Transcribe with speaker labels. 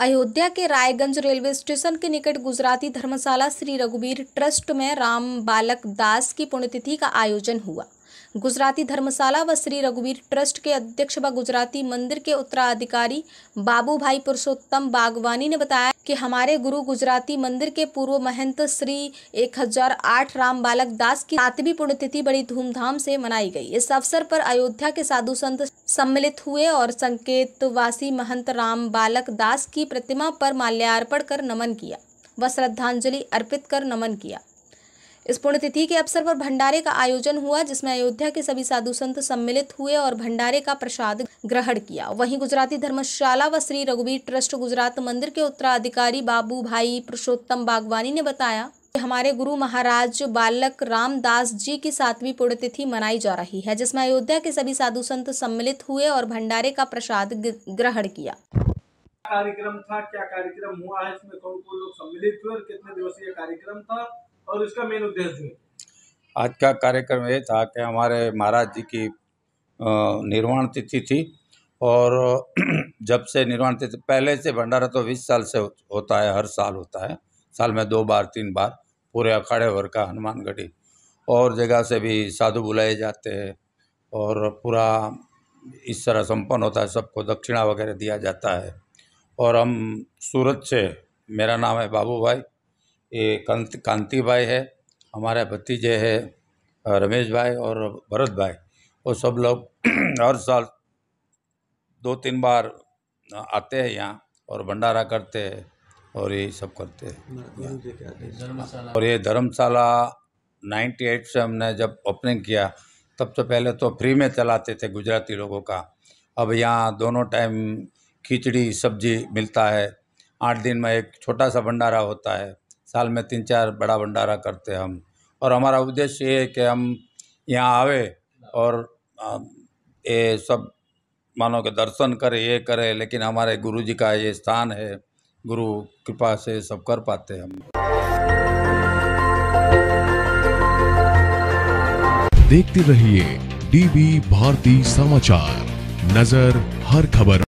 Speaker 1: अयोध्या के Raiganj railway station के निकट गुजराती धर्मशाला श्री रघुवीर ट्रस्ट में राम बालक दास की पुण्यतिथि का आयोजन हुआ गुजराती धर्मशाला व श्री रघुवीर ट्रस्ट के अध्यक्ष व गुजराती मंदिर के उत्तराधिकारी बाबू भाई पुरुषोत्तम बागवानी ने बताया कि हमारे गुरु गुजराती मंदिर के पूर्व महंत श्री 1008 राम बालक दास की सातवी पुण्यतिथि बड़ी धूमधाम से मनाई गई इस अवसर पर अयोध्या के साधु संत सम्मिलित हुए और संकेतवासी महंत राम बालक दास की प्रतिमा पर माल्यार्पण कर नमन किया व श्रद्धांजलि अर्पित कर नमन किया इस पुण्यतिथि के अवसर पर भंडारे का आयोजन हुआ जिसमें अयोध्या के सभी साधु संत सम्मिलित हुए और भंडारे का प्रसाद ग्रहण किया वहीं गुजराती धर्मशाला व श्री रघुवीर ट्रस्ट गुजरात मंदिर के उत्तराधिकारी बाबू भाई पुरुषोत्तम बागवानी ने बताया हमारे गुरु महाराज बालक रामदास जी की सातवीं पुण्यतिथि मनाई जा रही है जिसमें अयोध्या के सभी साधु संत सम्मिलित हुए और भंडारे का प्रसाद ग्रहण किया
Speaker 2: कार्यक्रम था क्या कार्यक्रम हुआ है इसमें कौन कौन लोग सम्मिलित हुए और कितने दिवसीय कार्यक्रम था और इसका मेन उद्देश्य आज का कार्यक्रम ये था कि हमारे महाराज जी की निर्वाण तिथि थी और जब से निर्वाण तिथि पहले से भंडारा तो बीस साल से होता है हर साल होता है साल में दो बार तीन बार पूरे अखाड़े भर का हनुमानगढ़ी और जगह से भी साधु बुलाए जाते हैं और पूरा इस तरह संपन्न होता है सबको दक्षिणा वगैरह दिया जाता है और हम सूरत से मेरा नाम है बाबू भाई ये कंत कांति भाई है हमारा भतीजे है रमेश भाई और भरत भाई वो सब लोग हर साल दो तीन बार आते हैं यहाँ और भंडारा करते हैं और ये सब करते हैं और ये धर्मशाला 98 से हमने जब ओपनिंग किया तब से पहले तो फ्री में चलाते थे गुजराती लोगों का अब यहाँ दोनों टाइम खिचड़ी सब्जी मिलता है आठ दिन में एक छोटा सा भंडारा होता है साल में तीन चार बड़ा भंडारा करते हम और हमारा उद्देश्य ये है कि हम यहाँ आवे और ये सब मानो के दर्शन करें ये करे लेकिन हमारे गुरु जी का ये स्थान है गुरु कृपा से सब कर पाते हम देखते रहिए डीबी भारती समाचार नजर हर खबर